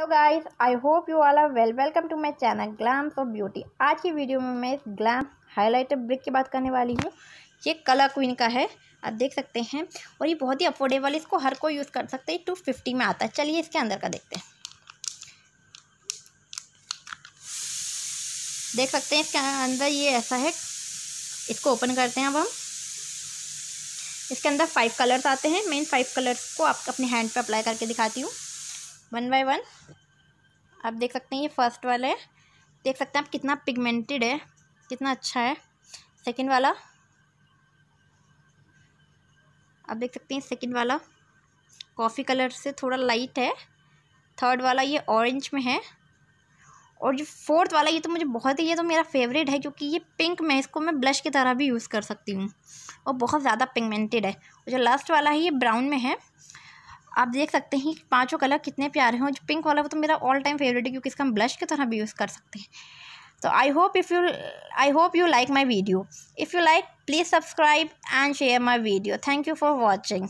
hello guys I hope you all are well welcome to my channel glam of beauty आज की video में मैं इस glam highlighter brick की बात करने वाली हूँ ये कलर क्वीन का है आप देख सकते हैं और ये बहुत ही अफोर्डेबल इसको हर कोई यूज़ कर सकते हैं टू फिफ्टी में आता है चलिए इसके अंदर का देखते हैं देख सकते हैं इसके अंदर ये ऐसा है इसको ओपन करते हैं अब हम इसके अंदर फाइव कलर्स आते हैं मैं इन फाइव कलर्स को आप अपने हैंड पर अप्लाई करके दिखाती हूँ वन बाय वन आप देख सकते हैं ये फर्स्ट वाला है देख सकते हैं आप कितना पिगमेंटेड है कितना अच्छा है सेकंड वाला आप देख सकते हैं सेकंड वाला कॉफ़ी कलर से थोड़ा लाइट है थर्ड वाला ये ऑरेंज में है और जो फोर्थ वाला ये तो मुझे बहुत ही ये तो मेरा फेवरेट है क्योंकि ये पिंक में इसको मैं ब्लश की तरह भी यूज़ कर सकती हूँ और बहुत ज़्यादा पिगमेंटेड है और जो लास्ट वाला है ये ब्राउन में है आप देख सकते हैं पांचों कलर कितने प्यारे हैं जो पिंक वाला वो तो मेरा ऑल टाइम फेवरेट है क्योंकि इसका हम ब्लश की तरह भी यूज़ कर सकते हैं तो I hope if you I hope you like my video if you like please subscribe and share my video thank you for watching